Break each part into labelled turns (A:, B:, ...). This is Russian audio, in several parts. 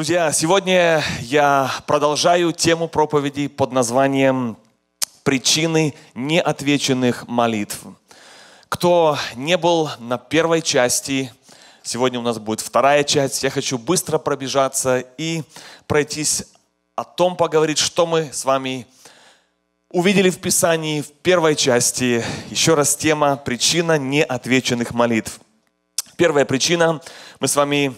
A: Друзья, сегодня я продолжаю тему проповеди под названием «Причины неотвеченных молитв». Кто не был на первой части, сегодня у нас будет вторая часть. Я хочу быстро пробежаться и пройтись о том поговорить, что мы с вами увидели в Писании в первой части. Еще раз тема «Причина неотвеченных молитв». Первая причина, мы с вами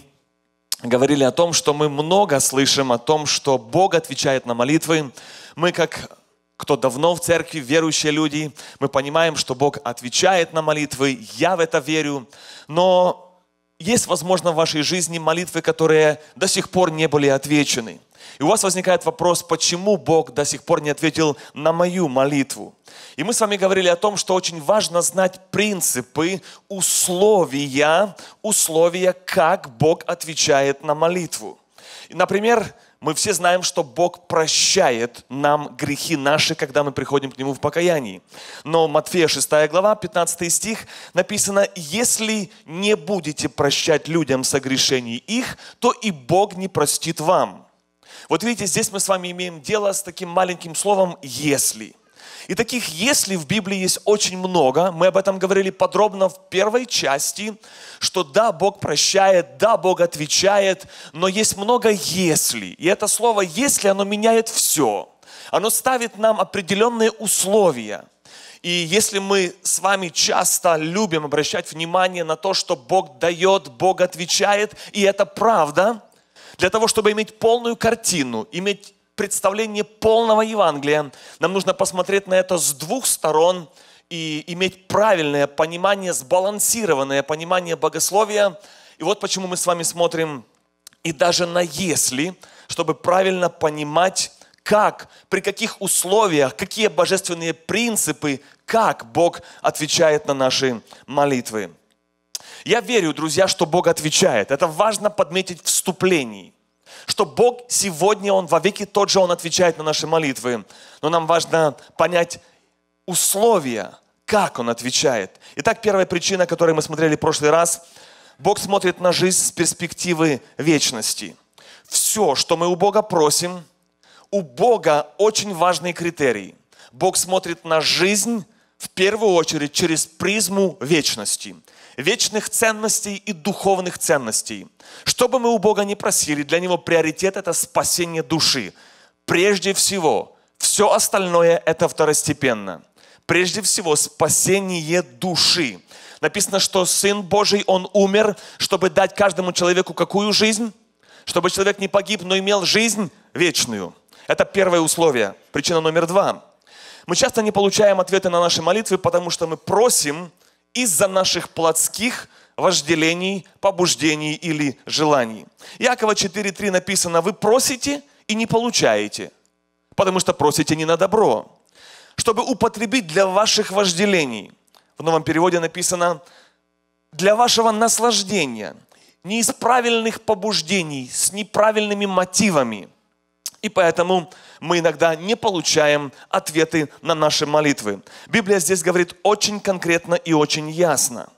A: говорили о том, что мы много слышим о том, что Бог отвечает на молитвы. Мы, как кто давно в церкви, верующие люди, мы понимаем, что Бог отвечает на молитвы, я в это верю. Но есть, возможно, в вашей жизни молитвы, которые до сих пор не были отвечены – и у вас возникает вопрос, почему Бог до сих пор не ответил на мою молитву? И мы с вами говорили о том, что очень важно знать принципы, условия, условия, как Бог отвечает на молитву. И, например, мы все знаем, что Бог прощает нам грехи наши, когда мы приходим к Нему в покаянии. Но Матфея 6 глава, 15 стих написано, «Если не будете прощать людям согрешений их, то и Бог не простит вам». Вот видите, здесь мы с вами имеем дело с таким маленьким словом «если». И таких «если» в Библии есть очень много. Мы об этом говорили подробно в первой части, что да, Бог прощает, да, Бог отвечает, но есть много «если». И это слово «если» оно меняет все. Оно ставит нам определенные условия – и если мы с вами часто любим обращать внимание на то, что Бог дает, Бог отвечает, и это правда, для того, чтобы иметь полную картину, иметь представление полного Евангелия, нам нужно посмотреть на это с двух сторон и иметь правильное понимание, сбалансированное понимание богословия. И вот почему мы с вами смотрим и даже на «если», чтобы правильно понимать, как, при каких условиях, какие божественные принципы, как Бог отвечает на наши молитвы. Я верю, друзья, что Бог отвечает. Это важно подметить в вступлении. Что Бог сегодня, Он вовеки тот же, Он отвечает на наши молитвы. Но нам важно понять условия, как Он отвечает. Итак, первая причина, которую мы смотрели в прошлый раз, Бог смотрит на жизнь с перспективы вечности. Все, что мы у Бога просим, у Бога очень важный критерий. Бог смотрит на жизнь в первую очередь через призму вечности вечных ценностей и духовных ценностей. Что бы мы у Бога ни просили, для Него приоритет – это спасение души. Прежде всего, все остальное – это второстепенно. Прежде всего, спасение души. Написано, что Сын Божий, Он умер, чтобы дать каждому человеку какую жизнь? Чтобы человек не погиб, но имел жизнь вечную. Это первое условие. Причина номер два. Мы часто не получаем ответы на наши молитвы, потому что мы просим – из-за наших плотских вожделений, побуждений или желаний. Якова 4.3 написано, вы просите и не получаете, потому что просите не на добро, чтобы употребить для ваших вожделений. В новом переводе написано, для вашего наслаждения, не из правильных побуждений, с неправильными мотивами. И поэтому мы иногда не получаем ответы на наши молитвы. Библия здесь говорит очень конкретно и очень ясно.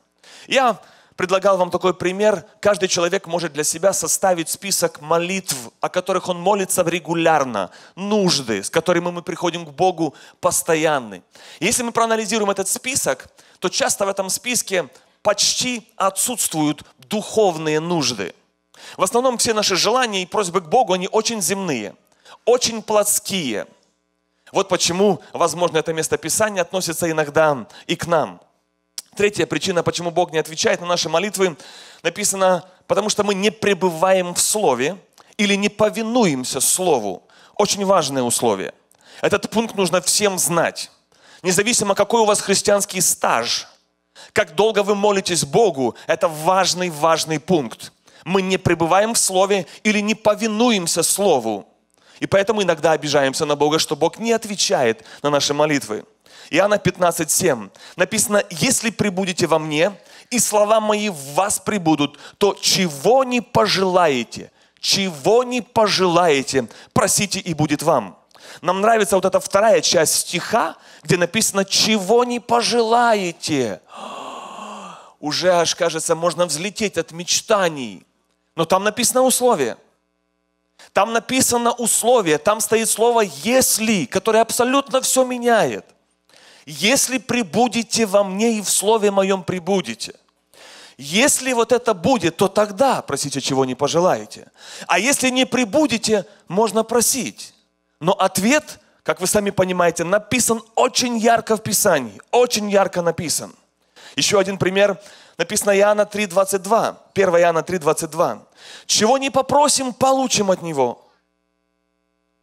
A: Я предлагал вам такой пример. Каждый человек может для себя составить список молитв, о которых он молится регулярно, нужды, с которыми мы приходим к Богу постоянно. Если мы проанализируем этот список, то часто в этом списке почти отсутствуют духовные нужды. В основном все наши желания и просьбы к Богу, они очень земные – очень плотские. Вот почему, возможно, это местописание относится иногда и к нам. Третья причина, почему Бог не отвечает на наши молитвы, написано, потому что мы не пребываем в Слове или не повинуемся Слову. Очень важное условие. Этот пункт нужно всем знать. Независимо, какой у вас христианский стаж, как долго вы молитесь Богу, это важный-важный пункт. Мы не пребываем в Слове или не повинуемся Слову. И поэтому иногда обижаемся на Бога, что Бог не отвечает на наши молитвы. Иоанна 15:7 написано, «Если прибудете во мне, и слова мои в вас прибудут, то чего не пожелаете, чего не пожелаете, просите и будет вам». Нам нравится вот эта вторая часть стиха, где написано «чего не пожелаете». Уже аж, кажется, можно взлететь от мечтаний. Но там написано условие. Там написано условие, там стоит слово «если», которое абсолютно все меняет. «Если прибудете во мне и в слове моем прибудете». Если вот это будет, то тогда просите, чего не пожелаете. А если не прибудете, можно просить. Но ответ, как вы сами понимаете, написан очень ярко в Писании, очень ярко написан. Еще один пример – Написано Иоанна 3.22, 1 Иоанна 3.22. «Чего не попросим, получим от Него,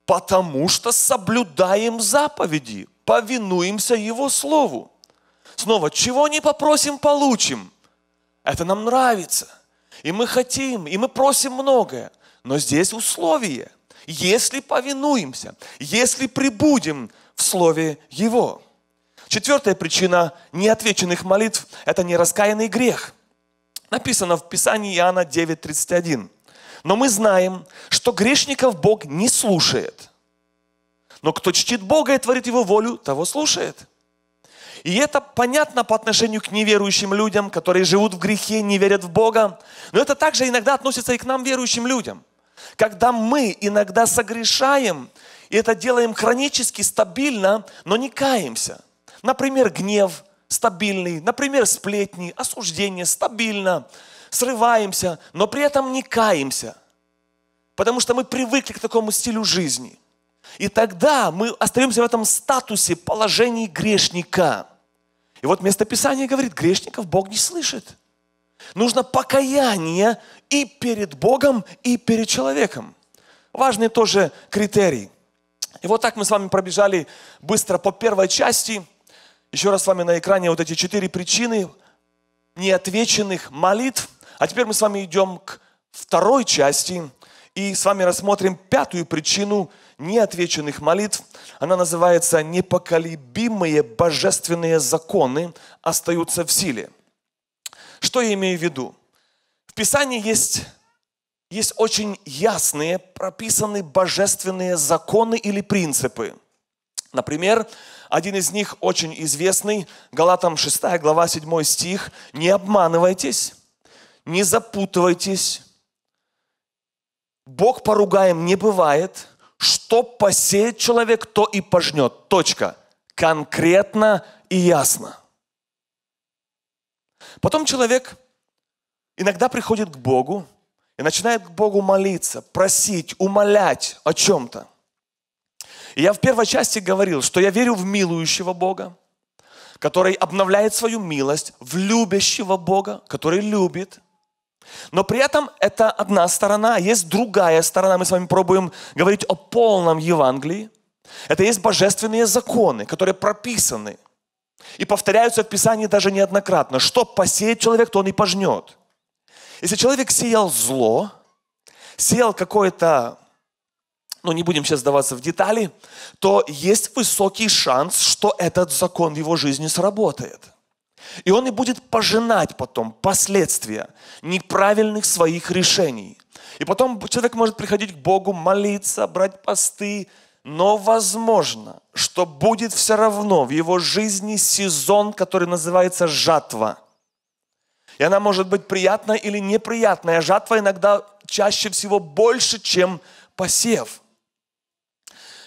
A: потому что соблюдаем заповеди, повинуемся Его Слову». Снова, чего не попросим, получим. Это нам нравится. И мы хотим, и мы просим многое. Но здесь условие. Если повинуемся, если прибудем в Слове Его – Четвертая причина неотвеченных молитв – это нераскаянный грех. Написано в Писании Иоанна 9:31. Но мы знаем, что грешников Бог не слушает. Но кто чтит Бога и творит Его волю, того слушает. И это понятно по отношению к неверующим людям, которые живут в грехе, не верят в Бога. Но это также иногда относится и к нам, верующим людям. Когда мы иногда согрешаем, и это делаем хронически, стабильно, но не каемся – Например, гнев стабильный, например, сплетни, осуждение стабильно, срываемся, но при этом не каемся, потому что мы привыкли к такому стилю жизни. И тогда мы остаемся в этом статусе, положении грешника. И вот местописание говорит, грешников Бог не слышит. Нужно покаяние и перед Богом, и перед человеком. Важный тоже критерий. И вот так мы с вами пробежали быстро по первой части – еще раз с вами на экране вот эти четыре причины неотвеченных молитв. А теперь мы с вами идем к второй части и с вами рассмотрим пятую причину неотвеченных молитв. Она называется «Непоколебимые божественные законы остаются в силе». Что я имею в виду? В Писании есть, есть очень ясные, прописанные божественные законы или принципы. Например, один из них очень известный, Галатам 6 глава 7 стих. «Не обманывайтесь, не запутывайтесь, Бог поругаем не бывает, что посеет человек, то и пожнет. Точка. Конкретно и ясно. Потом человек иногда приходит к Богу и начинает к Богу молиться, просить, умолять о чем-то. И я в первой части говорил, что я верю в милующего Бога, который обновляет свою милость, в любящего Бога, который любит. Но при этом это одна сторона, а есть другая сторона. Мы с вами пробуем говорить о полном Евангелии. Это есть божественные законы, которые прописаны и повторяются в Писании даже неоднократно. Что посеет человек, то он и пожнет. Если человек сеял зло, сеял какое-то но не будем сейчас сдаваться в детали, то есть высокий шанс, что этот закон в его жизни сработает. И он и будет пожинать потом последствия неправильных своих решений. И потом человек может приходить к Богу, молиться, брать посты, но возможно, что будет все равно в его жизни сезон, который называется жатва. И она может быть приятная или неприятная. Жатва иногда чаще всего больше, чем посев.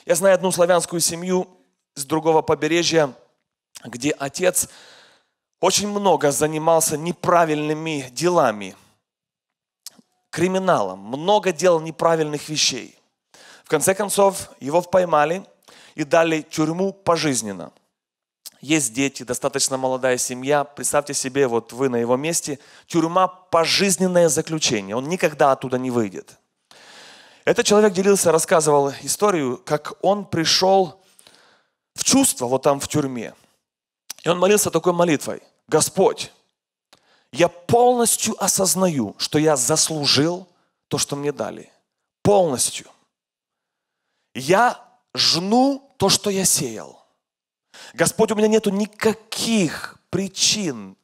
A: Я знаю одну славянскую семью с другого побережья, где отец очень много занимался неправильными делами, криминалом, много делал неправильных вещей. В конце концов, его поймали и дали тюрьму пожизненно. Есть дети, достаточно молодая семья. Представьте себе, вот вы на его месте, тюрьма пожизненное заключение. Он никогда оттуда не выйдет. Этот человек делился, рассказывал историю, как он пришел в чувство вот там в тюрьме. И он молился такой молитвой. «Господь, я полностью осознаю, что я заслужил то, что мне дали. Полностью. Я жну то, что я сеял. Господь, у меня нету никаких причин,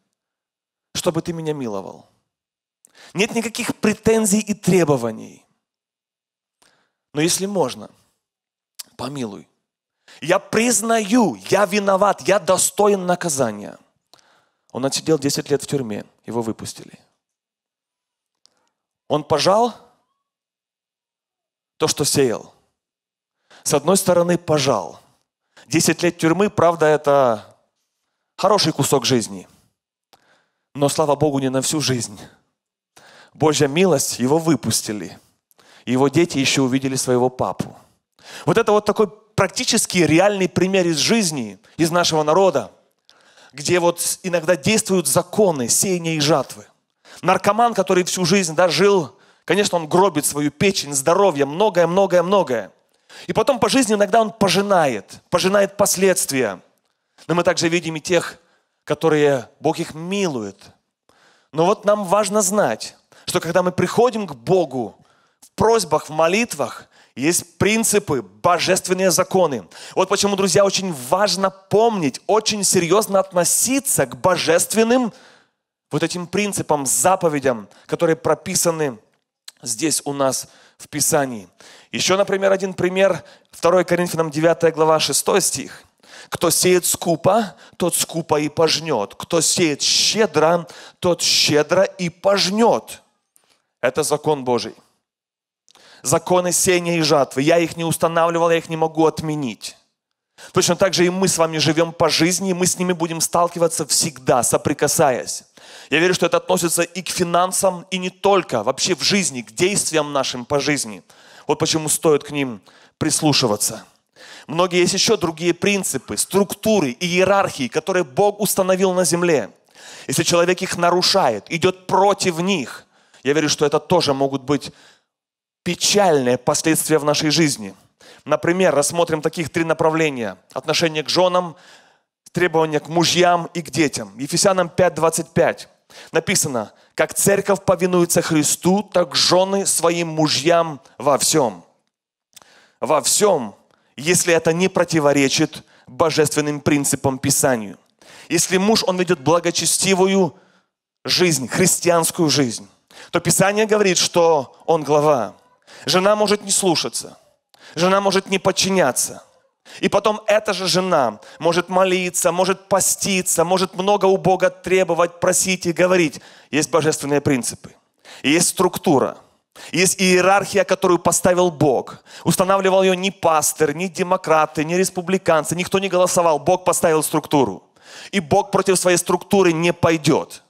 A: чтобы ты меня миловал. Нет никаких претензий и требований. Но если можно, помилуй. Я признаю, я виноват, я достоин наказания. Он отсидел 10 лет в тюрьме, его выпустили. Он пожал то, что сеял. С одной стороны, пожал. 10 лет тюрьмы, правда, это хороший кусок жизни. Но, слава Богу, не на всю жизнь. Божья милость, его выпустили – его дети еще увидели своего папу. Вот это вот такой практический реальный пример из жизни, из нашего народа, где вот иногда действуют законы сеяния и жатвы. Наркоман, который всю жизнь да, жил, конечно, он гробит свою печень, здоровье, многое-многое-многое. И потом по жизни иногда он пожинает, пожинает последствия. Но мы также видим и тех, которые Бог их милует. Но вот нам важно знать, что когда мы приходим к Богу, в просьбах, в молитвах есть принципы, божественные законы. Вот почему, друзья, очень важно помнить, очень серьезно относиться к божественным вот этим принципам, заповедям, которые прописаны здесь у нас в Писании. Еще, например, один пример, 2 Коринфянам 9 глава 6 стих. «Кто сеет скупо, тот скупо и пожнет. Кто сеет щедро, тот щедро и пожнет». Это закон Божий законы сения и жатвы. Я их не устанавливал, я их не могу отменить. Точно так же и мы с вами живем по жизни, и мы с ними будем сталкиваться всегда, соприкасаясь. Я верю, что это относится и к финансам, и не только, вообще в жизни, к действиям нашим по жизни. Вот почему стоит к ним прислушиваться. Многие есть еще другие принципы, структуры и иерархии, которые Бог установил на земле. Если человек их нарушает, идет против них, я верю, что это тоже могут быть печальные последствия в нашей жизни. Например, рассмотрим таких три направления. Отношение к женам, требования к мужьям и к детям. Ефесянам 5.25 написано, как церковь повинуется Христу, так жены своим мужьям во всем. Во всем, если это не противоречит божественным принципам Писанию. Если муж, он ведет благочестивую жизнь, христианскую жизнь, то Писание говорит, что он глава. Жена может не слушаться. Жена может не подчиняться. И потом эта же жена может молиться, может поститься, может много у Бога требовать, просить и говорить. Есть божественные принципы. Есть структура. Есть иерархия, которую поставил Бог. Устанавливал ее ни пастор, ни демократы, ни республиканцы. Никто не голосовал. Бог поставил структуру. И Бог против своей структуры не пойдет.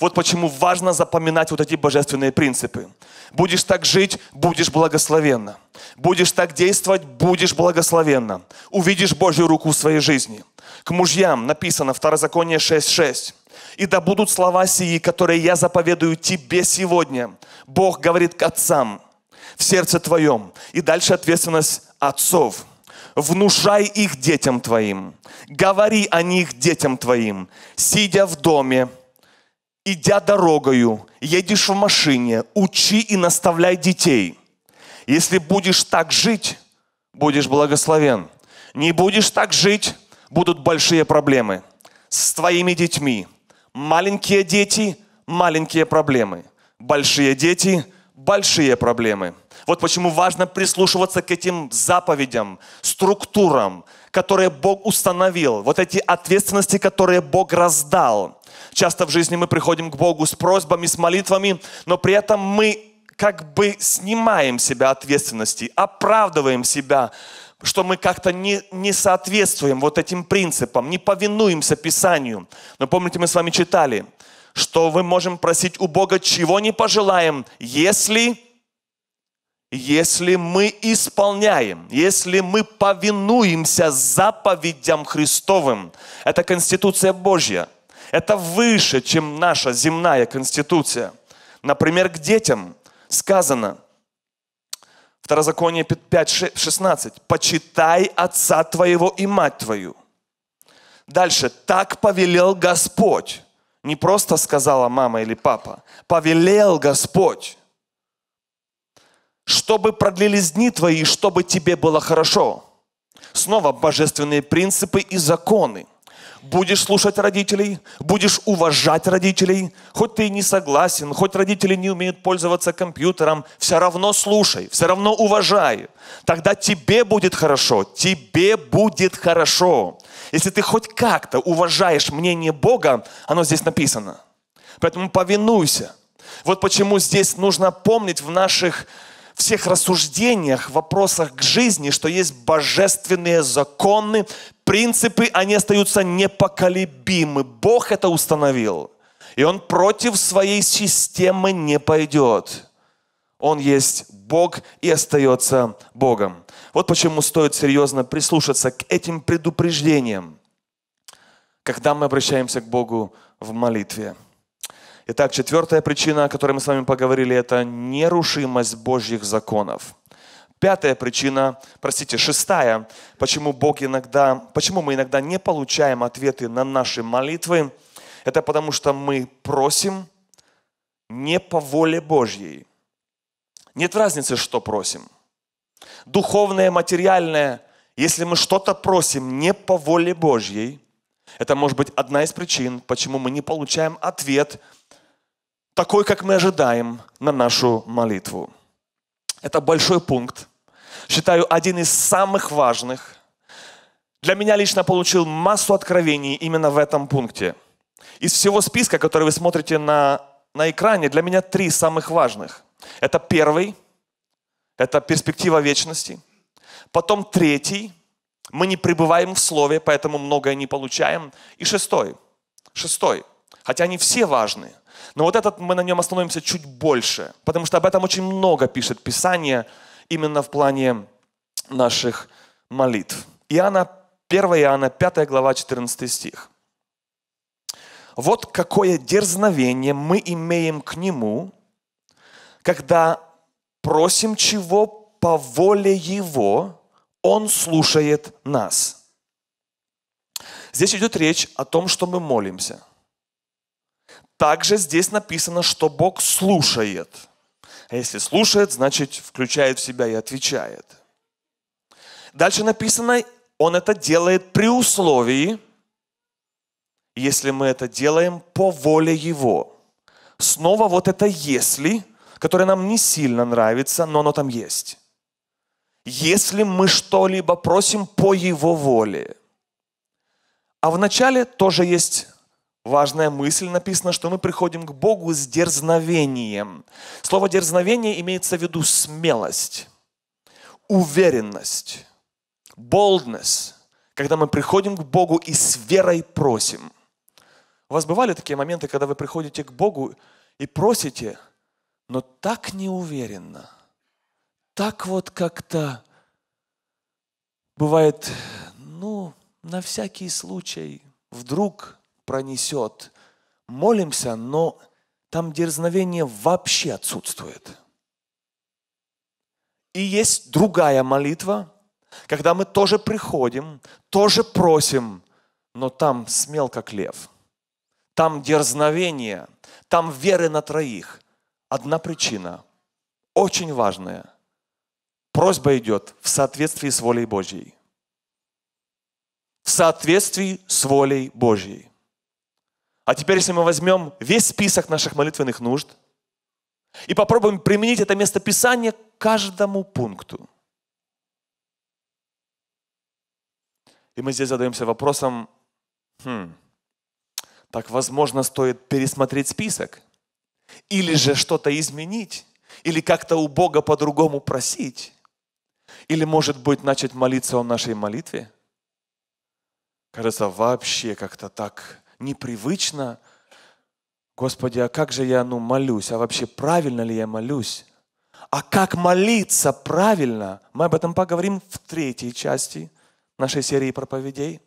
A: Вот почему важно запоминать вот эти божественные принципы. Будешь так жить, будешь благословенно. Будешь так действовать, будешь благословенно. Увидишь Божью руку в своей жизни. К мужьям написано Второзаконие 6.6. «И да будут слова сии, которые я заповедую тебе сегодня». Бог говорит к отцам в сердце твоем. И дальше ответственность отцов – внушай их детям твоим, говори о них детям твоим, сидя в доме, идя дорогою, едешь в машине, учи и наставляй детей. Если будешь так жить, будешь благословен. Не будешь так жить, будут большие проблемы с твоими детьми. Маленькие дети, маленькие проблемы. Большие дети, большие проблемы. Вот почему важно прислушиваться к этим заповедям, структурам, которые Бог установил, вот эти ответственности, которые Бог раздал. Часто в жизни мы приходим к Богу с просьбами, с молитвами, но при этом мы как бы снимаем себя ответственности, оправдываем себя, что мы как-то не, не соответствуем вот этим принципам, не повинуемся Писанию. Но помните, мы с вами читали, что мы можем просить у Бога, чего не пожелаем, если, если мы исполняем, если мы повинуемся заповедям Христовым. Это Конституция Божья. Это выше, чем наша земная конституция. Например, к детям сказано, Второзаконие 5, 16, «Почитай отца твоего и мать твою». Дальше, «Так повелел Господь». Не просто сказала мама или папа, повелел Господь чтобы продлились дни твои, чтобы тебе было хорошо. Снова божественные принципы и законы будешь слушать родителей, будешь уважать родителей, хоть ты и не согласен, хоть родители не умеют пользоваться компьютером, все равно слушай, все равно уважай. Тогда тебе будет хорошо, тебе будет хорошо. Если ты хоть как-то уважаешь мнение Бога, оно здесь написано. Поэтому повинуйся. Вот почему здесь нужно помнить в наших всех рассуждениях, вопросах к жизни, что есть божественные законы, принципы, они остаются непоколебимы. Бог это установил. И он против своей системы не пойдет. Он есть Бог и остается Богом. Вот почему стоит серьезно прислушаться к этим предупреждениям, когда мы обращаемся к Богу в молитве. Итак, четвертая причина, о которой мы с вами поговорили, это нерушимость Божьих законов. Пятая причина, простите, шестая, почему Бог иногда, почему мы иногда не получаем ответы на наши молитвы, это потому что мы просим не по воле Божьей. Нет разницы, что просим. Духовное, материальное, если мы что-то просим не по воле Божьей, это может быть одна из причин, почему мы не получаем ответ такой, как мы ожидаем на нашу молитву. Это большой пункт. Считаю, один из самых важных. Для меня лично получил массу откровений именно в этом пункте. Из всего списка, который вы смотрите на, на экране, для меня три самых важных. Это первый, это перспектива вечности. Потом третий, мы не пребываем в слове, поэтому многое не получаем. И шестой, шестой, хотя они все важные – но вот этот мы на нем остановимся чуть больше, потому что об этом очень много пишет Писание именно в плане наших молитв. Иоанна, 1 Иоанна, 5 глава, 14 стих. Вот какое дерзновение мы имеем к Нему, когда просим чего по воле Его, Он слушает нас. Здесь идет речь о том, что мы молимся – также здесь написано, что Бог слушает. А если слушает, значит включает в себя и отвечает. Дальше написано, он это делает при условии, если мы это делаем по воле Его. Снова вот это «если», которое нам не сильно нравится, но оно там есть. Если мы что-либо просим по Его воле. А в начале тоже есть важная мысль написана, что мы приходим к Богу с дерзновением. Слово дерзновение имеется в виду смелость, уверенность, boldness, когда мы приходим к Богу и с верой просим. У вас бывали такие моменты, когда вы приходите к Богу и просите, но так неуверенно, так вот как-то бывает, ну, на всякий случай, вдруг – пронесет. Молимся, но там дерзновение вообще отсутствует. И есть другая молитва, когда мы тоже приходим, тоже просим, но там смел как лев. Там дерзновение, там веры на троих. Одна причина, очень важная. Просьба идет в соответствии с волей Божьей. В соответствии с волей Божьей. А теперь, если мы возьмем весь список наших молитвенных нужд и попробуем применить это местописание к каждому пункту. И мы здесь задаемся вопросом, хм, так возможно стоит пересмотреть список или же что-то изменить, или как-то у Бога по-другому просить, или, может быть, начать молиться о нашей молитве. Кажется, вообще как-то так непривычно. Господи, а как же я ну, молюсь? А вообще правильно ли я молюсь? А как молиться правильно? Мы об этом поговорим в третьей части нашей серии проповедей.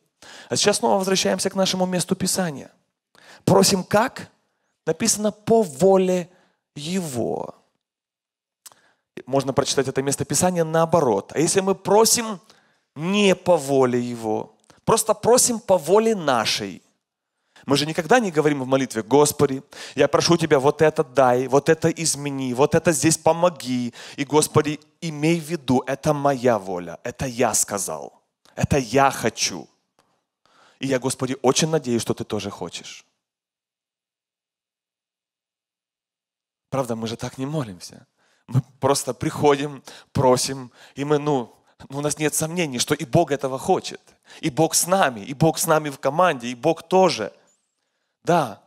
A: А сейчас снова возвращаемся к нашему месту Писания. Просим как? Написано по воле Его. Можно прочитать это место Писания наоборот. А если мы просим не по воле Его, просто просим по воле нашей – мы же никогда не говорим в молитве, Господи, я прошу Тебя, вот это дай, вот это измени, вот это здесь помоги. И, Господи, имей в виду, это моя воля, это я сказал, это я хочу. И я, Господи, очень надеюсь, что Ты тоже хочешь. Правда, мы же так не молимся. Мы просто приходим, просим, и мы, ну, ну у нас нет сомнений, что и Бог этого хочет. И Бог с нами, и Бог с нами в команде, и Бог тоже – да,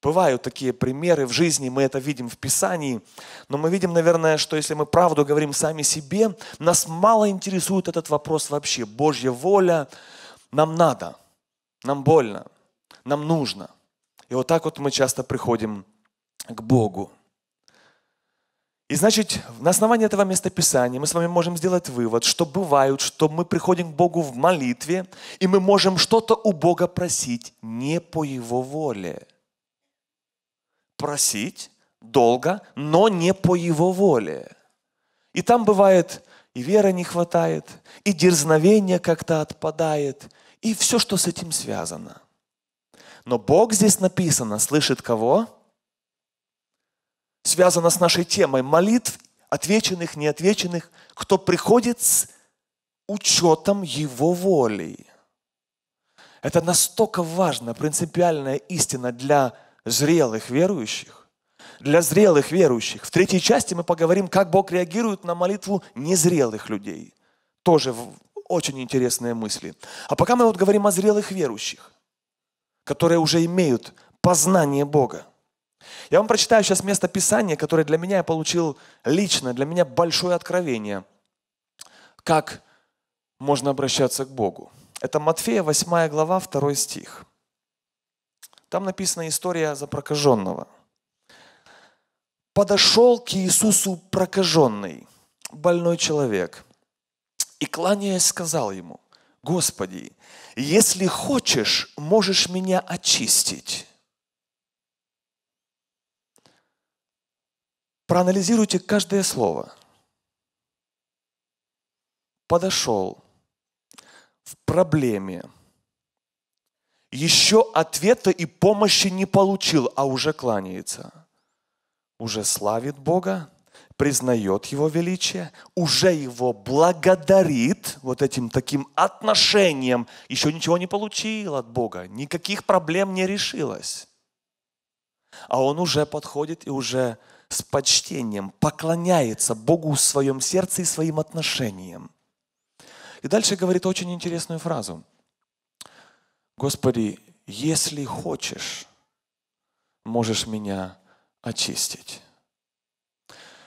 A: бывают такие примеры в жизни, мы это видим в Писании, но мы видим, наверное, что если мы правду говорим сами себе, нас мало интересует этот вопрос вообще. Божья воля нам надо, нам больно, нам нужно. И вот так вот мы часто приходим к Богу. И значит, на основании этого местописания мы с вами можем сделать вывод, что бывают, что мы приходим к Богу в молитве, и мы можем что-то у Бога просить не по Его воле. Просить долго, но не по Его воле. И там бывает и вера не хватает, и дерзновение как-то отпадает, и все, что с этим связано. Но Бог здесь написано, слышит кого? связано с нашей темой молитв, отвеченных, неотвеченных, кто приходит с учетом его воли. Это настолько важная, принципиальная истина для зрелых верующих. Для зрелых верующих. В третьей части мы поговорим, как Бог реагирует на молитву незрелых людей. Тоже очень интересные мысли. А пока мы вот говорим о зрелых верующих, которые уже имеют познание Бога. Я вам прочитаю сейчас место Писания, которое для меня я получил лично, для меня большое откровение, как можно обращаться к Богу. Это Матфея 8 глава, 2 стих. Там написана история за прокаженного. «Подошел к Иисусу прокаженный, больной человек, и, кланяясь, сказал ему, «Господи, если хочешь, можешь меня очистить». проанализируйте каждое слово. Подошел в проблеме. Еще ответа и помощи не получил, а уже кланяется. Уже славит Бога, признает Его величие, уже Его благодарит вот этим таким отношением. Еще ничего не получил от Бога, никаких проблем не решилось. А он уже подходит и уже с почтением поклоняется Богу в своем сердце и своим отношениям. И дальше говорит очень интересную фразу. Господи, если хочешь, можешь меня очистить.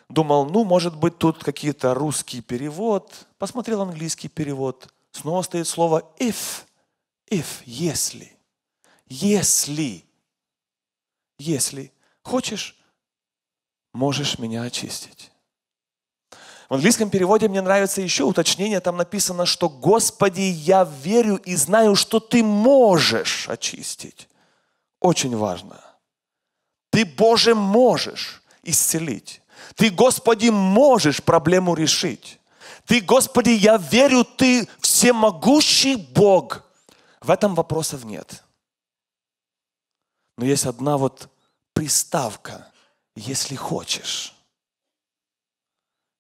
A: Думал, ну, может быть, тут какие-то русский перевод. Посмотрел английский перевод. Снова стоит слово if. If, если. Если. Если. Хочешь, можешь меня очистить. В английском переводе мне нравится еще уточнение, там написано, что «Господи, я верю и знаю, что Ты можешь очистить». Очень важно. Ты, Боже, можешь исцелить. Ты, Господи, можешь проблему решить. Ты, Господи, я верю, Ты всемогущий Бог. В этом вопросов нет. Но есть одна вот приставка, если хочешь.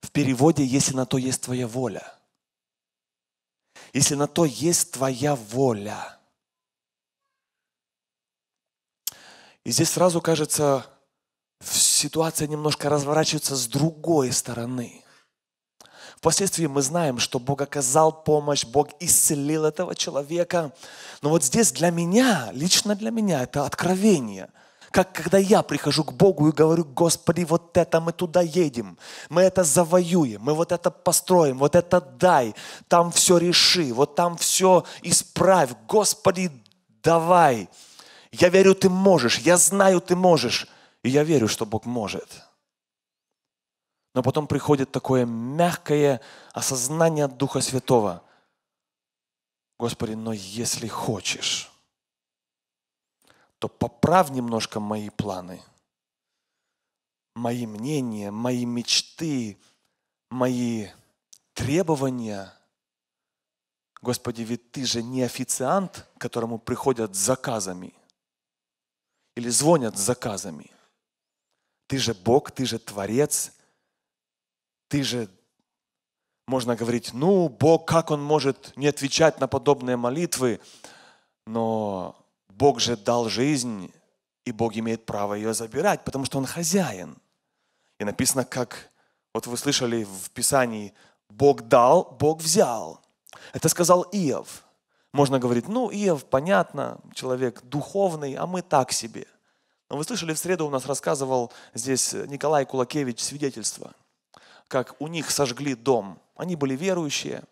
A: В переводе, если на то есть твоя воля. Если на то есть твоя воля. И здесь сразу кажется, ситуация немножко разворачивается с другой стороны. Впоследствии мы знаем, что Бог оказал помощь, Бог исцелил этого человека. Но вот здесь для меня, лично для меня, это откровение – как когда я прихожу к Богу и говорю, Господи, вот это мы туда едем, мы это завоюем, мы вот это построим, вот это дай, там все реши, вот там все исправь. Господи, давай. Я верю, ты можешь, я знаю, ты можешь. И я верю, что Бог может. Но потом приходит такое мягкое осознание Духа Святого. Господи, но если хочешь, что поправь немножко мои планы, мои мнения, мои мечты, мои требования. Господи, ведь ты же не официант, к которому приходят с заказами или звонят с заказами. Ты же Бог, ты же Творец, ты же можно говорить, ну, Бог, как Он может не отвечать на подобные молитвы? Но Бог же дал жизнь, и Бог имеет право ее забирать, потому что Он хозяин. И написано, как вот вы слышали в Писании, Бог дал, Бог взял. Это сказал Иов. Можно говорить, ну, Иов, понятно, человек духовный, а мы так себе. Но вы слышали, в среду у нас рассказывал здесь Николай Кулакевич свидетельство, как у них сожгли дом. Они были верующие,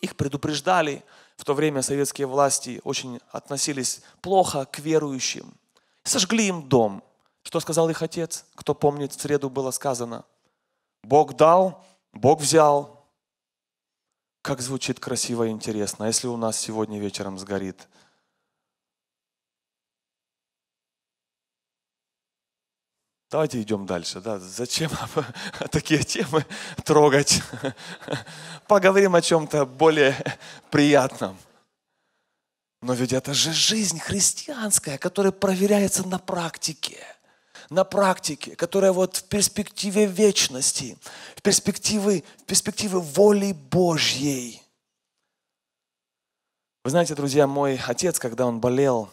A: их предупреждали, в то время советские власти очень относились плохо к верующим. Сожгли им дом. Что сказал их отец? Кто помнит, в среду было сказано. Бог дал, Бог взял. Как звучит красиво и интересно, а если у нас сегодня вечером сгорит Давайте идем дальше. Да? Зачем такие темы трогать? Поговорим о чем-то более приятном. Но ведь это же жизнь христианская, которая проверяется на практике. На практике, которая вот в перспективе вечности, в перспективе, в перспективе воли Божьей. Вы знаете, друзья, мой отец, когда он болел,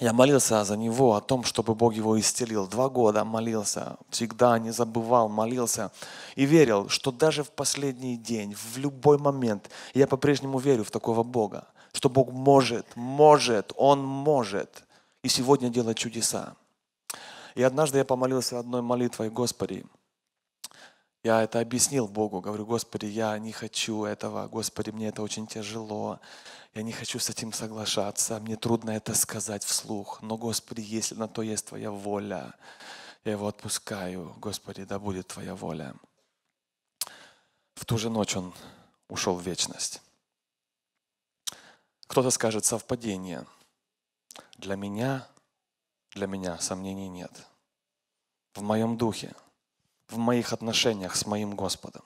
A: я молился за него, о том, чтобы Бог его исцелил. Два года молился, всегда не забывал, молился. И верил, что даже в последний день, в любой момент, я по-прежнему верю в такого Бога, что Бог может, может, Он может. И сегодня делать чудеса. И однажды я помолился одной молитвой, Господи, я это объяснил Богу, говорю, Господи, я не хочу этого, Господи, мне это очень тяжело, я не хочу с этим соглашаться, мне трудно это сказать вслух, но, Господи, если на то есть Твоя воля, я его отпускаю, Господи, да будет Твоя воля. В ту же ночь он ушел в вечность. Кто-то скажет совпадение. Для меня, для меня сомнений нет. В моем духе – в моих отношениях с моим Господом.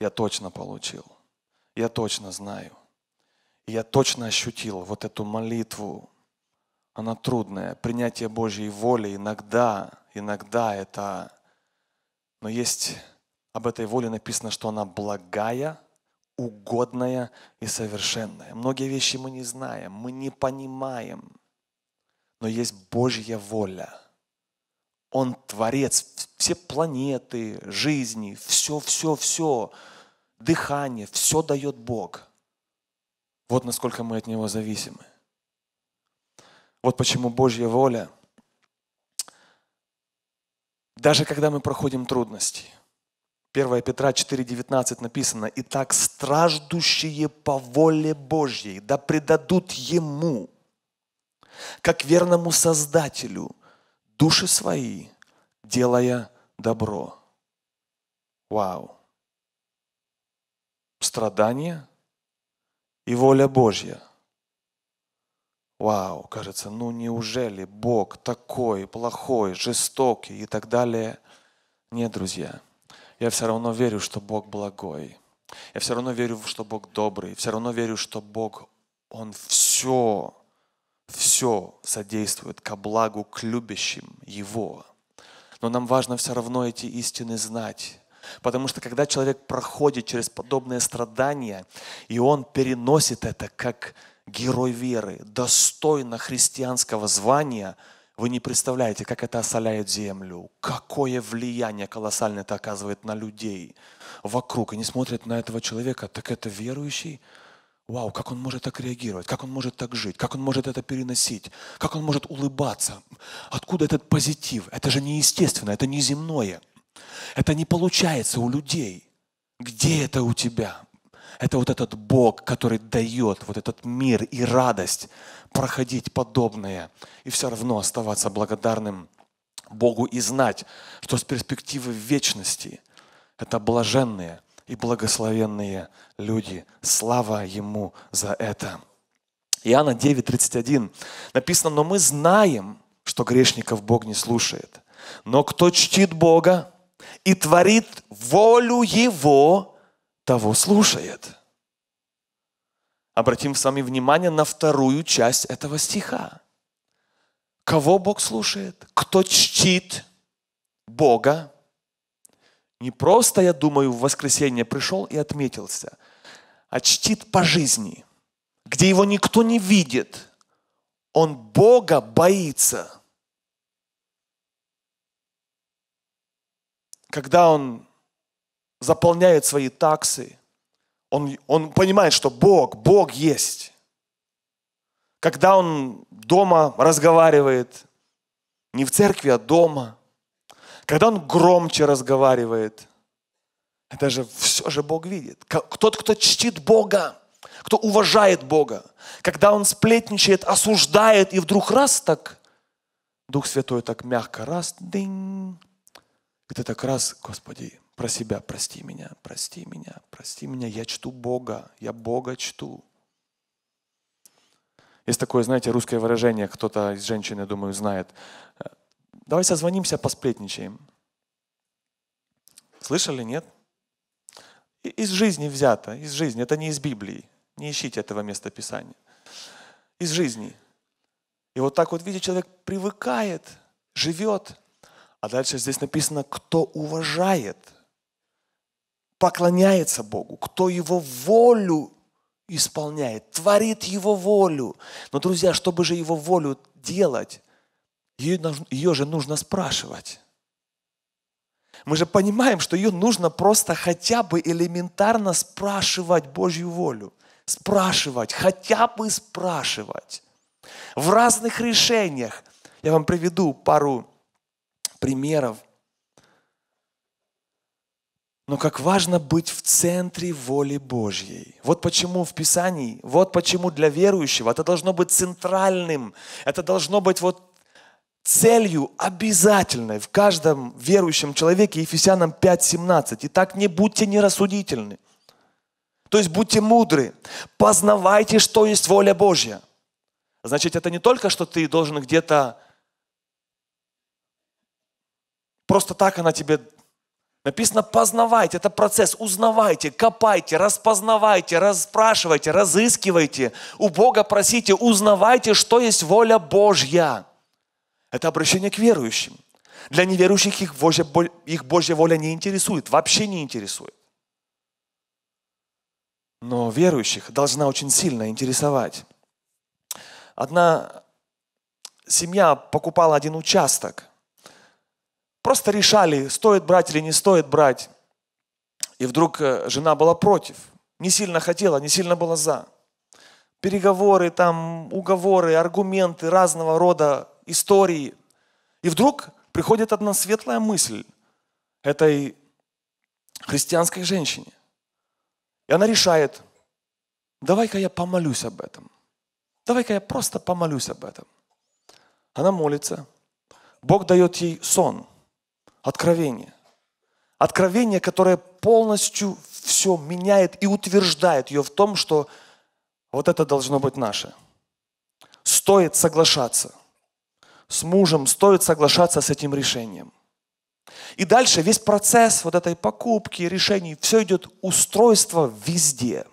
A: Я точно получил. Я точно знаю. Я точно ощутил вот эту молитву. Она трудная. Принятие Божьей воли иногда, иногда это... Но есть об этой воле написано, что она благая, угодная и совершенная. Многие вещи мы не знаем, мы не понимаем, но есть Божья воля – он творец, все планеты, жизни, все, все, все, дыхание, все дает Бог. Вот насколько мы от Него зависимы. Вот почему Божья воля, даже когда мы проходим трудности, 1 Петра 4,19 написано, и так страждущие по воле Божьей, да предадут Ему, как верному Создателю, души свои, делая добро. Вау. Страдания и воля Божья. Вау, кажется, ну неужели Бог такой плохой, жестокий и так далее? Нет, друзья, я все равно верю, что Бог благой. Я все равно верю, что Бог добрый. Все равно верю, что Бог, Он все все содействует ко благу, к любящим Его. Но нам важно все равно эти истины знать. Потому что когда человек проходит через подобные страдания, и он переносит это как герой веры, достойно христианского звания, вы не представляете, как это осоляет землю, какое влияние колоссальное это оказывает на людей вокруг. Они смотрят на этого человека, так это верующий – Вау, как он может так реагировать, как он может так жить, как он может это переносить, как он может улыбаться. Откуда этот позитив? Это же неестественно, это неземное. Это не получается у людей. Где это у тебя? Это вот этот Бог, который дает вот этот мир и радость проходить подобное и все равно оставаться благодарным Богу и знать, что с перспективы вечности это блаженные – и благословенные люди. Слава Ему за это. Иоанна 9:31 написано, но мы знаем, что грешников Бог не слушает. Но кто чтит Бога и творит волю Его, того слушает. Обратим с вами внимание на вторую часть этого стиха. Кого Бог слушает? Кто чтит Бога не просто, я думаю, в воскресенье пришел и отметился, а чтит по жизни, где его никто не видит. Он Бога боится. Когда он заполняет свои таксы, он, он понимает, что Бог, Бог есть. Когда он дома разговаривает, не в церкви, а дома – когда он громче разговаривает. Это же все же Бог видит. Тот, кто чтит Бога, кто уважает Бога, когда он сплетничает, осуждает, и вдруг раз так, Дух Святой так мягко, раз, дынь, и ты так раз, Господи, про себя, прости меня, прости меня, прости меня, я чту Бога, я Бога чту. Есть такое, знаете, русское выражение, кто-то из женщин, я думаю, знает. Э, Давай созвонимся, посплетничаем. Слышали, нет? Из жизни взято, из жизни. Это не из Библии. Не ищите этого места Писания. Из жизни. И вот так вот, видите, человек привыкает, живет. А дальше здесь написано, кто уважает, поклоняется Богу, кто его волю исполняет, творит его волю. Но, друзья, чтобы же его волю делать, ее, ее же нужно спрашивать. Мы же понимаем, что ее нужно просто хотя бы элементарно спрашивать Божью волю. Спрашивать, хотя бы спрашивать. В разных решениях. Я вам приведу пару примеров. Но как важно быть в центре воли Божьей. Вот почему в Писании, вот почему для верующего это должно быть центральным. Это должно быть вот целью обязательной в каждом верующем человеке, Ефесянам 5.17. Итак, не будьте нерассудительны. То есть будьте мудры, познавайте, что есть воля Божья. Значит, это не только, что ты должен где-то... Просто так она тебе... Написано, познавайте, это процесс, узнавайте, копайте, распознавайте, расспрашивайте, разыскивайте, у Бога просите, узнавайте, что есть воля Божья. Это обращение к верующим. Для неверующих их Божья, их Божья воля не интересует, вообще не интересует. Но верующих должна очень сильно интересовать. Одна семья покупала один участок. Просто решали, стоит брать или не стоит брать. И вдруг э, жена была против. Не сильно хотела, не сильно была за. Переговоры, там, уговоры, аргументы разного рода истории. И вдруг приходит одна светлая мысль этой христианской женщине. И она решает, давай-ка я помолюсь об этом. Давай-ка я просто помолюсь об этом. Она молится. Бог дает ей сон, откровение. Откровение, которое полностью все меняет и утверждает ее в том, что вот это должно быть наше. Стоит соглашаться с мужем стоит соглашаться с этим решением. И дальше весь процесс вот этой покупки, решений, все идет устройство везде.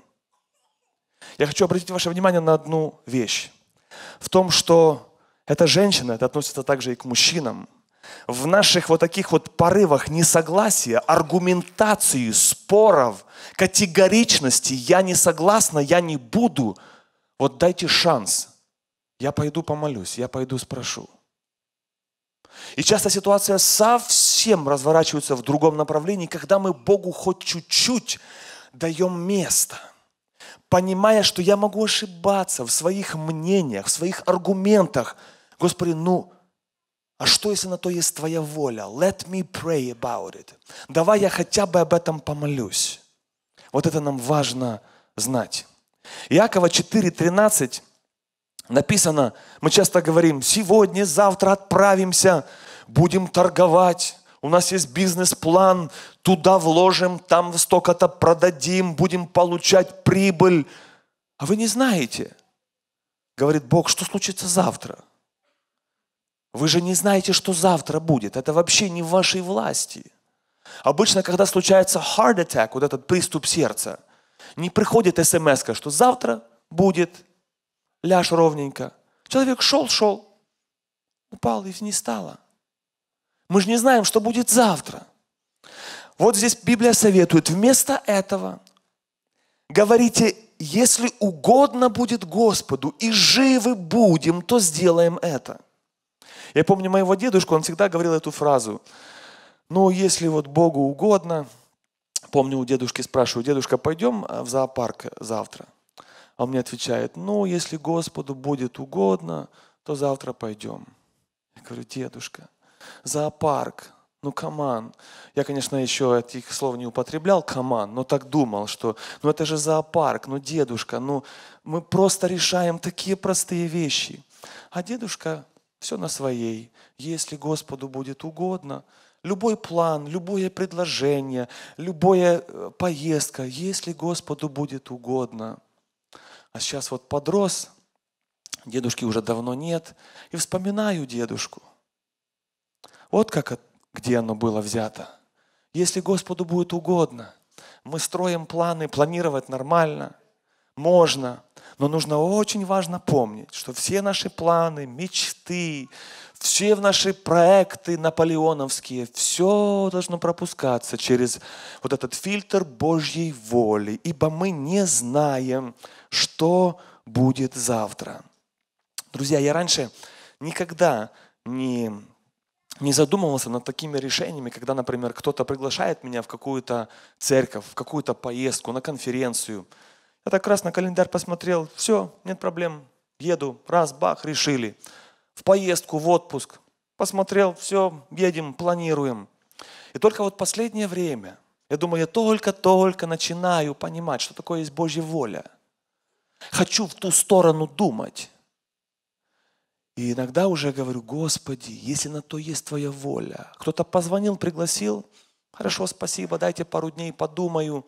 A: Я хочу обратить ваше внимание на одну вещь. В том, что эта женщина, это относится также и к мужчинам, в наших вот таких вот порывах несогласия, аргументации, споров, категоричности «я не согласна, я не буду», вот дайте шанс. Я пойду помолюсь, я пойду спрошу. И часто ситуация совсем разворачивается в другом направлении, когда мы Богу хоть чуть-чуть даем место – понимая, что я могу ошибаться в своих мнениях, в своих аргументах. Господи, ну, а что, если на то есть Твоя воля? Let me pray about it. Давай я хотя бы об этом помолюсь. Вот это нам важно знать. Иакова 4.13 написано, мы часто говорим, сегодня, завтра отправимся – будем торговать, у нас есть бизнес-план, туда вложим, там столько-то продадим, будем получать прибыль. А вы не знаете, говорит Бог, что случится завтра. Вы же не знаете, что завтра будет. Это вообще не в вашей власти. Обычно, когда случается heart attack, вот этот приступ сердца, не приходит смс что завтра будет, ляж ровненько. Человек шел, шел, упал и не стало. Мы же не знаем, что будет завтра. Вот здесь Библия советует, вместо этого говорите, если угодно будет Господу, и живы будем, то сделаем это. Я помню моего дедушку, он всегда говорил эту фразу. Ну, если вот Богу угодно, помню у дедушки спрашиваю, дедушка, пойдем э, в зоопарк завтра? А он мне отвечает, ну, если Господу будет угодно, то завтра пойдем. Я говорю, дедушка, зоопарк, ну, Каман, Я, конечно, еще этих слов не употреблял, Каман, но так думал, что ну это же зоопарк, ну дедушка, ну мы просто решаем такие простые вещи. А дедушка все на своей. Если Господу будет угодно, любой план, любое предложение, любая э, поездка, если Господу будет угодно. А сейчас вот подрос, дедушки уже давно нет, и вспоминаю дедушку – вот как, где оно было взято. Если Господу будет угодно, мы строим планы, планировать нормально, можно, но нужно очень важно помнить, что все наши планы, мечты, все наши проекты наполеоновские, все должно пропускаться через вот этот фильтр Божьей воли, ибо мы не знаем, что будет завтра. Друзья, я раньше никогда не не задумывался над такими решениями, когда, например, кто-то приглашает меня в какую-то церковь, в какую-то поездку, на конференцию. Я так раз на календарь посмотрел, все, нет проблем, еду, раз, бах, решили. В поездку, в отпуск, посмотрел, все, едем, планируем. И только вот последнее время, я думаю, я только-только начинаю понимать, что такое есть Божья воля. Хочу в ту сторону думать. И иногда уже говорю, Господи, если на то есть Твоя воля. Кто-то позвонил, пригласил, хорошо, спасибо, дайте пару дней, подумаю.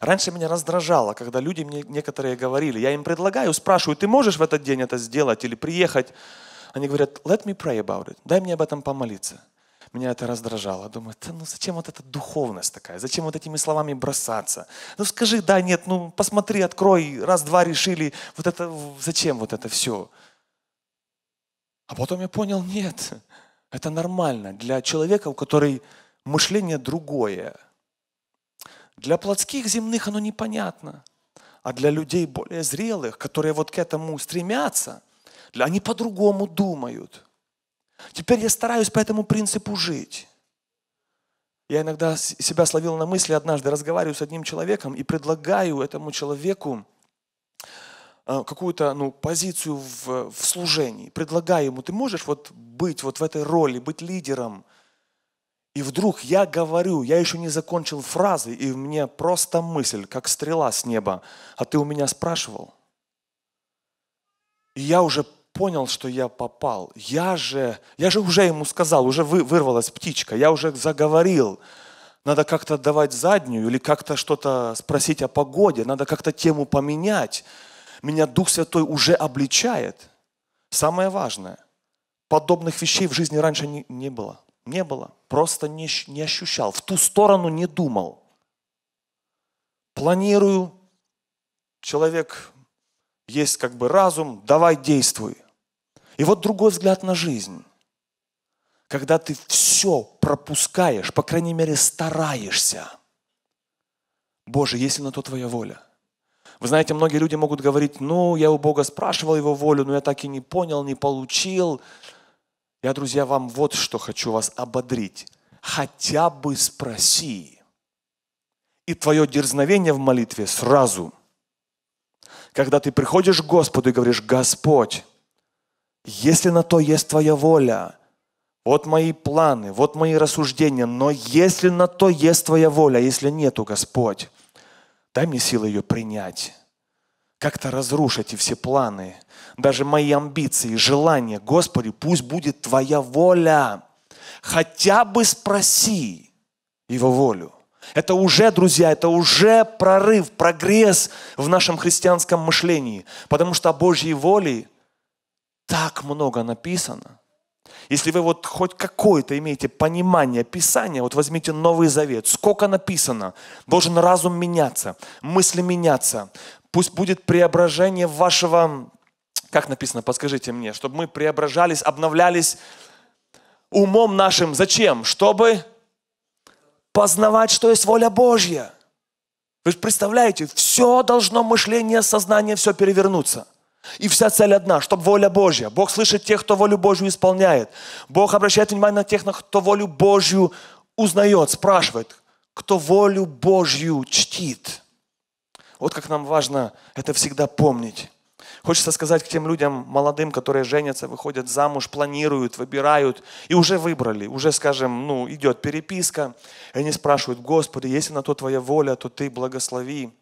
A: Раньше меня раздражало, когда люди мне некоторые говорили, я им предлагаю, спрашиваю, ты можешь в этот день это сделать или приехать? Они говорят, let me pray about it, дай мне об этом помолиться. Меня это раздражало. Думаю, да ну зачем вот эта духовность такая? Зачем вот этими словами бросаться? Ну скажи, да, нет, ну посмотри, открой, раз-два решили. Вот это, зачем вот это все? А потом я понял, нет, это нормально для человека, у которого мышление другое. Для плотских земных оно непонятно, а для людей более зрелых, которые вот к этому стремятся, они по-другому думают. Теперь я стараюсь по этому принципу жить. Я иногда себя словил на мысли, однажды разговариваю с одним человеком и предлагаю этому человеку Э, какую-то ну, позицию в, в служении, предлагаю ему, ты можешь вот быть вот в этой роли, быть лидером. И вдруг я говорю, я еще не закончил фразы, и мне просто мысль, как стрела с неба, а ты у меня спрашивал. И я уже понял, что я попал. Я же, я же уже ему сказал, уже вы, вырвалась птичка, я уже заговорил. Надо как-то давать заднюю или как-то что-то спросить о погоде, надо как-то тему поменять. Меня Дух Святой уже обличает. Самое важное, подобных вещей в жизни раньше не, не было. Не было. Просто не, не ощущал. В ту сторону не думал. Планирую. Человек есть как бы разум. Давай действуй. И вот другой взгляд на жизнь. Когда ты все пропускаешь, по крайней мере стараешься. Боже, если на то твоя воля – вы знаете, многие люди могут говорить, ну, я у Бога спрашивал Его волю, но я так и не понял, не получил. Я, друзья, вам вот что хочу вас ободрить. Хотя бы спроси. И твое дерзновение в молитве сразу. Когда ты приходишь к Господу и говоришь, Господь, если на то есть твоя воля, вот мои планы, вот мои рассуждения, но если на то есть твоя воля, если нету, Господь, Дай мне силы ее принять, как-то разрушить и все планы, даже мои амбиции, желания. Господи, пусть будет Твоя воля. Хотя бы спроси Его волю. Это уже, друзья, это уже прорыв, прогресс в нашем христианском мышлении. Потому что о Божьей воле так много написано – если вы вот хоть какое-то имеете понимание Писания, вот возьмите Новый Завет, сколько написано, должен разум меняться, мысли меняться. Пусть будет преображение вашего, как написано, подскажите мне, чтобы мы преображались, обновлялись умом нашим. Зачем? Чтобы познавать, что есть воля Божья. Вы же представляете, все должно мышление, сознание, все перевернуться. И вся цель одна, чтобы воля Божья. Бог слышит тех, кто волю Божью исполняет. Бог обращает внимание на тех, кто волю Божью узнает, спрашивает, кто волю Божью чтит. Вот как нам важно это всегда помнить. Хочется сказать к тем людям, молодым, которые женятся, выходят замуж, планируют, выбирают, и уже выбрали, уже, скажем, ну, идет переписка, и они спрашивают, Господи, если на то Твоя воля, то Ты благослови.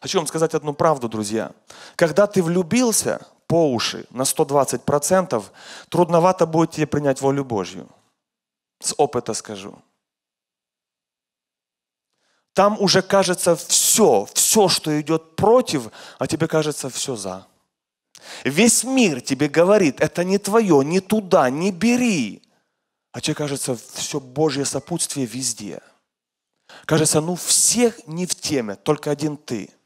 A: Хочу вам сказать одну правду, друзья. Когда ты влюбился по уши на 120%, трудновато будет тебе принять волю Божью. С опыта скажу. Там уже кажется все, все, что идет против, а тебе кажется все за. Весь мир тебе говорит, это не твое, не туда, не бери. А тебе кажется, все Божье сопутствие везде. Кажется, ну всех не в теме, только один ты –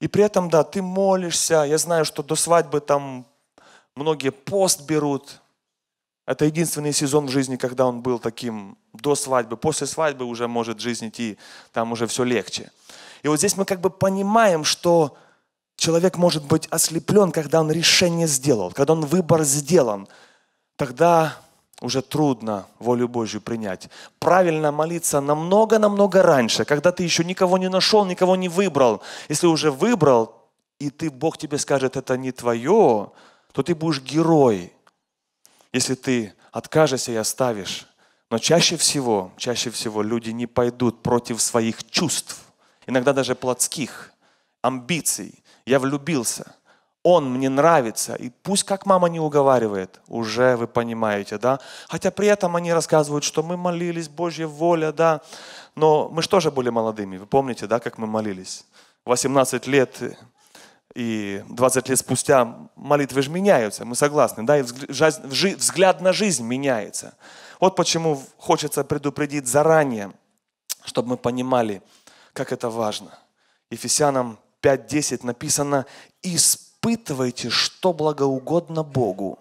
A: и при этом, да, ты молишься. Я знаю, что до свадьбы там многие пост берут. Это единственный сезон в жизни, когда он был таким до свадьбы. После свадьбы уже может жизнь идти, там уже все легче. И вот здесь мы как бы понимаем, что человек может быть ослеплен, когда он решение сделал, когда он выбор сделан. Тогда уже трудно волю Божью принять. Правильно молиться намного-намного раньше, когда ты еще никого не нашел, никого не выбрал. Если уже выбрал, и ты, Бог тебе скажет, это не твое, то ты будешь герой, если ты откажешься и оставишь. Но чаще всего, чаще всего люди не пойдут против своих чувств, иногда даже плотских, амбиций. Я влюбился – он мне нравится, и пусть как мама не уговаривает, уже вы понимаете, да. Хотя при этом они рассказывают, что мы молились, Божья воля, да. Но мы же тоже были молодыми, вы помните, да, как мы молились. 18 лет и 20 лет спустя молитвы же меняются, мы согласны, да, и взгляд на жизнь меняется. Вот почему хочется предупредить заранее, чтобы мы понимали, как это важно. Ефесянам 5.10 написано «Исполнить испытывайте, что благоугодно Богу.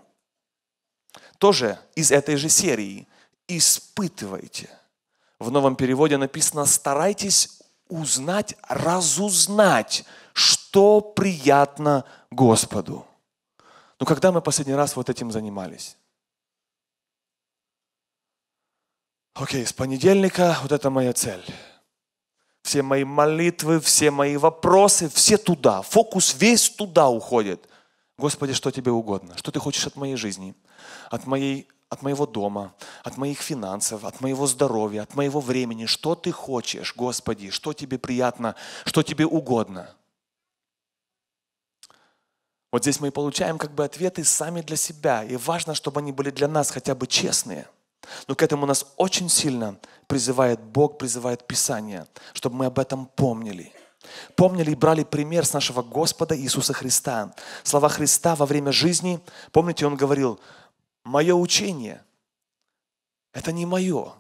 A: Тоже из этой же серии. Испытывайте. В новом переводе написано, старайтесь узнать, разузнать, что приятно Господу. Ну, когда мы последний раз вот этим занимались? Окей, с понедельника вот это моя цель. Все мои молитвы, все мои вопросы, все туда. Фокус весь туда уходит. Господи, что тебе угодно? Что ты хочешь от моей жизни? От, моей, от моего дома, от моих финансов, от моего здоровья, от моего времени. Что ты хочешь, Господи? Что тебе приятно? Что тебе угодно? Вот здесь мы и получаем как бы ответы сами для себя. И важно, чтобы они были для нас хотя бы честные. Но к этому нас очень сильно призывает Бог, призывает Писание, чтобы мы об этом помнили. Помнили и брали пример с нашего Господа Иисуса Христа. Слова Христа во время жизни, помните, Он говорил, «Мое учение – это не мое.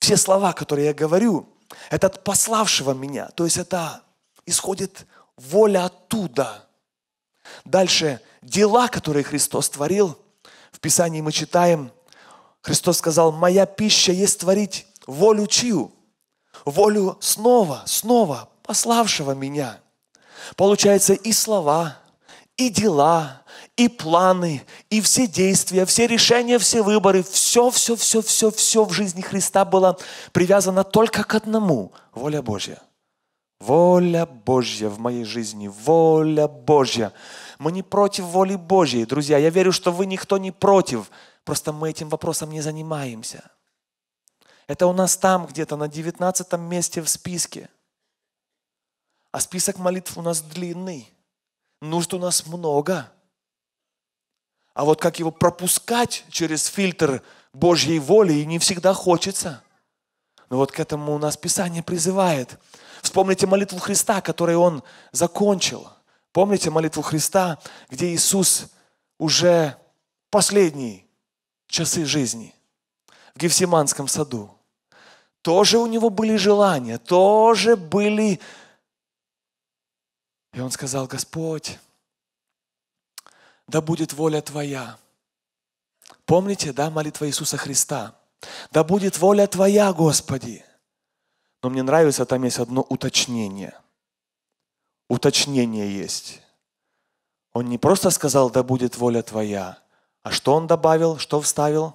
A: Все слова, которые я говорю, это от пославшего меня». То есть это исходит воля оттуда. Дальше, дела, которые Христос творил, в Писании мы читаем – Христос сказал, моя пища есть творить волю чью? Волю снова, снова пославшего меня. Получается и слова, и дела, и планы, и все действия, все решения, все выборы, все, все, все, все, все в жизни Христа было привязано только к одному – воля Божья. Воля Божья в моей жизни, воля Божья. Мы не против воли Божьей, друзья. Я верю, что вы никто не против – Просто мы этим вопросом не занимаемся. Это у нас там где-то на девятнадцатом месте в списке. А список молитв у нас длинный. Нужд у нас много. А вот как его пропускать через фильтр Божьей воли и не всегда хочется. Но вот к этому у нас Писание призывает. Вспомните молитву Христа, которую Он закончил. Помните молитву Христа, где Иисус уже последний часы жизни в Гефсиманском саду. Тоже у него были желания, тоже были... И он сказал, Господь, да будет воля Твоя. Помните, да, молитва Иисуса Христа? Да будет воля Твоя, Господи. Но мне нравится, там есть одно уточнение. Уточнение есть. Он не просто сказал, да будет воля Твоя, а что он добавил, что вставил?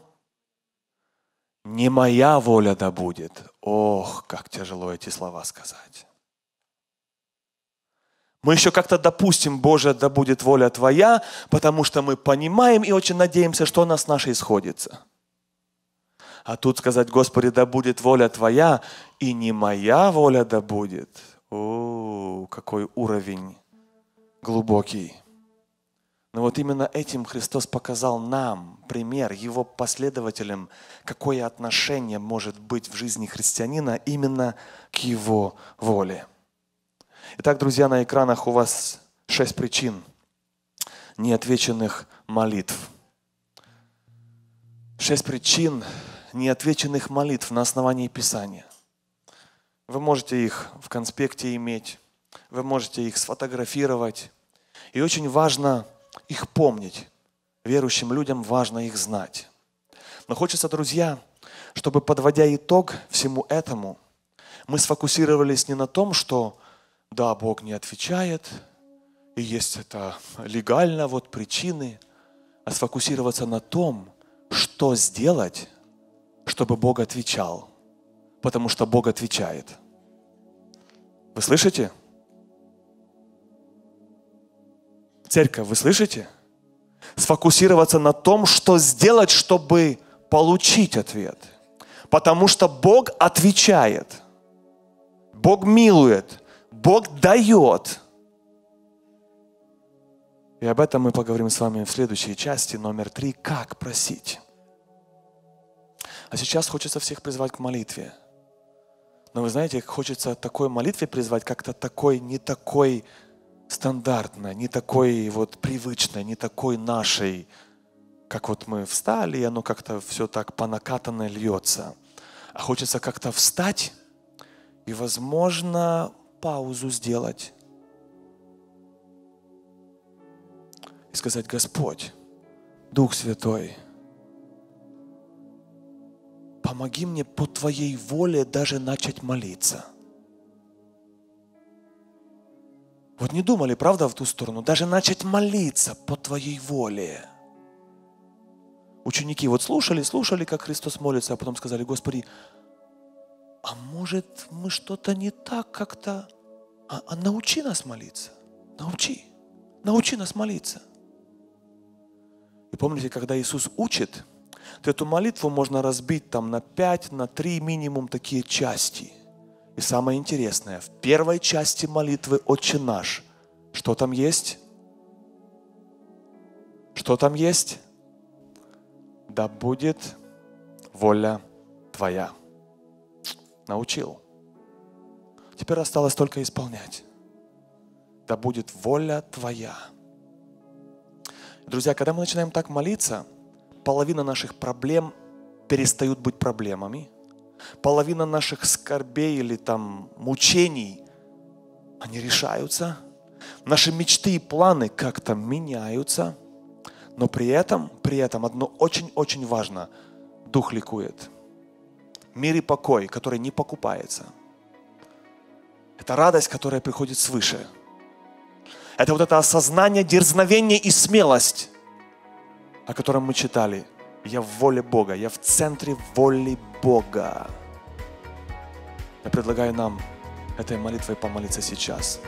A: Не моя воля да будет. Ох, как тяжело эти слова сказать. Мы еще как-то допустим, Боже, да будет воля Твоя, потому что мы понимаем и очень надеемся, что у нас нашей исходится. А тут сказать, Господи, да будет воля Твоя, и не моя воля да будет. О, какой уровень глубокий. Но вот именно этим Христос показал нам пример, его последователям, какое отношение может быть в жизни христианина именно к его воле. Итак, друзья, на экранах у вас шесть причин неотвеченных молитв. Шесть причин неотвеченных молитв на основании Писания. Вы можете их в конспекте иметь, вы можете их сфотографировать. И очень важно – их помнить. Верующим людям важно их знать. Но хочется, друзья, чтобы, подводя итог всему этому, мы сфокусировались не на том, что да, Бог не отвечает, и есть это легально, вот причины, а сфокусироваться на том, что сделать, чтобы Бог отвечал, потому что Бог отвечает. Вы слышите? Церковь, вы слышите? Сфокусироваться на том, что сделать, чтобы получить ответ. Потому что Бог отвечает. Бог милует. Бог дает. И об этом мы поговорим с вами в следующей части, номер три, как просить. А сейчас хочется всех призвать к молитве. Но вы знаете, хочется такой молитве призвать, как-то такой, не такой, стандартной, не такой вот привычной, не такой нашей, как вот мы встали, и оно как-то все так по накатанной льется. А хочется как-то встать и, возможно, паузу сделать. И сказать, Господь, Дух Святой, помоги мне по Твоей воле даже начать молиться – Вот не думали, правда, в ту сторону, даже начать молиться по Твоей воле. Ученики вот слушали, слушали, как Христос молится, а потом сказали, Господи, а может мы что-то не так как-то? А, а научи нас молиться, научи, научи нас молиться. И помните, когда Иисус учит, то эту молитву можно разбить там на пять, на три минимум такие части – и самое интересное, в первой части молитвы «Отче наш» что там есть? Что там есть? Да будет воля Твоя. Научил. Теперь осталось только исполнять. Да будет воля Твоя. Друзья, когда мы начинаем так молиться, половина наших проблем перестают быть проблемами – половина наших скорбей или там мучений, они решаются. Наши мечты и планы как-то меняются. Но при этом, при этом одно очень-очень важно. Дух ликует. Мир и покой, который не покупается. Это радость, которая приходит свыше. Это вот это осознание, дерзновение и смелость, о котором мы читали – я в воле Бога, я в центре воли Бога. Я предлагаю нам этой молитвой помолиться сейчас.